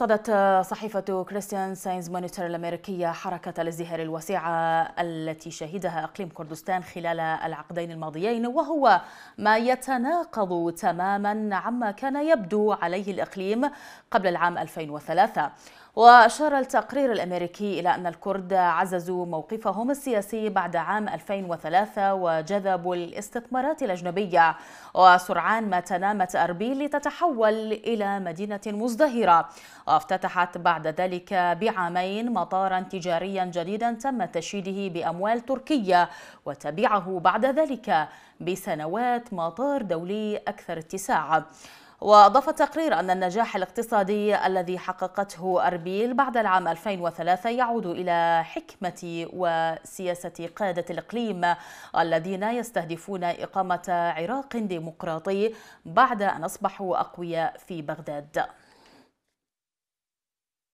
رصدت صحيفة كريستيان ساينز مونيتور الأمريكية حركة الازدهار الواسعة التي شهدها إقليم كردستان خلال العقدين الماضيين وهو ما يتناقض تماما عما كان يبدو عليه الإقليم قبل العام 2003 وأشار التقرير الأمريكي إلى أن الكرد عززوا موقفهم السياسي بعد عام 2003 وجذبوا الاستثمارات الأجنبية وسرعان ما تنامت أربيل لتتحول إلى مدينة مزدهرة وافتتحت بعد ذلك بعامين مطارا تجاريا جديدا تم تشييده بأموال تركية وتبعه بعد ذلك بسنوات مطار دولي أكثر اتساعاً وأضاف التقرير أن النجاح الاقتصادي الذي حققته أربيل بعد العام 2003 يعود إلى حكمة وسياسة قادة الإقليم الذين يستهدفون إقامة عراق ديمقراطي بعد أن أصبحوا أقوياء في بغداد